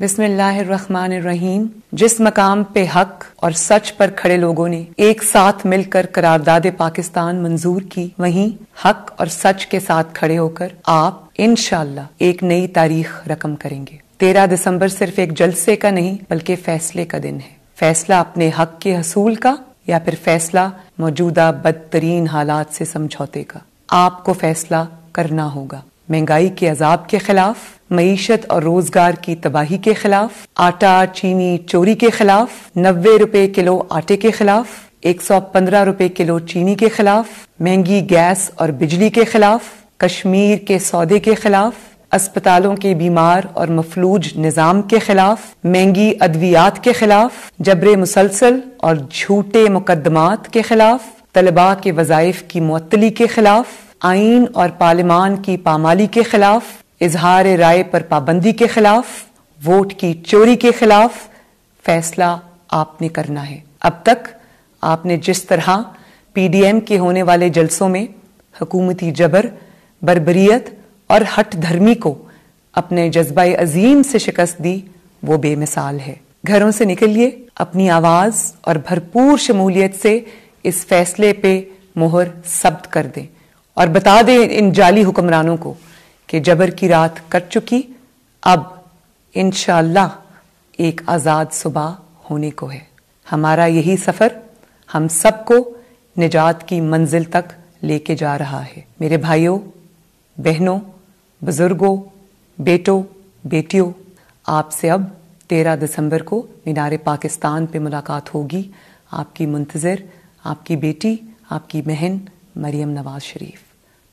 बिस्मिल्लाहिर्रहमानिर्रहीम जिस मकाम पे हक और सच पर खड़े लोगों ने एक साथ मिलकर करारदाद पाकिस्तान मंजूर की वहीं हक और सच के साथ खड़े होकर आप इनशाला एक नई तारीख रकम करेंगे तेरह दिसंबर सिर्फ एक जलसे का नहीं बल्कि फैसले का दिन है फैसला अपने हक के हसूल का या फिर फैसला मौजूदा बदतरीन हालात से समझौते का आपको फैसला करना होगा महंगाई के अजाब के खिलाफ मीशत और रोजगार की तबाही के खिलाफ आटा चीनी चोरी के खिलाफ नब्बे रुपए किलो आटे के खिलाफ एक सौ पंद्रह रुपए किलो चीनी के खिलाफ महंगी गैस और बिजली के खिलाफ कश्मीर के सौदे के खिलाफ अस्पतालों के बीमार और मफलूज निज़ाम के खिलाफ महंगी अद्वियात के खिलाफ जबरे मुसलसल और झूठे मुकदमात के खिलाफ तलबा के वजायफ की मअतली के खिलाफ आइन और पार्लियमान की पामाली के खिलाफ इजहार राय पर पाबंदी के खिलाफ वोट की चोरी के खिलाफ फैसला आपने करना है अब तक आपने जिस तरह पीडीएम के होने वाले जलसों में हुकूमती जबर बरबरीत और हट धर्मी को अपने जज्बा अजीम से शिकस्त दी वो बेमिसाल है घरों से निकलिए अपनी आवाज और भरपूर शमूलियत से इस फैसले पे मोहर सब्त कर दें और बता दें इन जाली हुक्मरानों को कि जबर की रात कट चुकी अब इन एक आज़ाद सुबह होने को है हमारा यही सफ़र हम सबको निजात की मंजिल तक लेके जा रहा है मेरे भाइयों बहनों बुज़ुर्गों बेटों बेटियों आपसे अब 13 दिसंबर को मीनार पाकिस्तान पे मुलाकात होगी आपकी मुंतज़र आपकी बेटी आपकी बहन मरियम नवाज शरीफ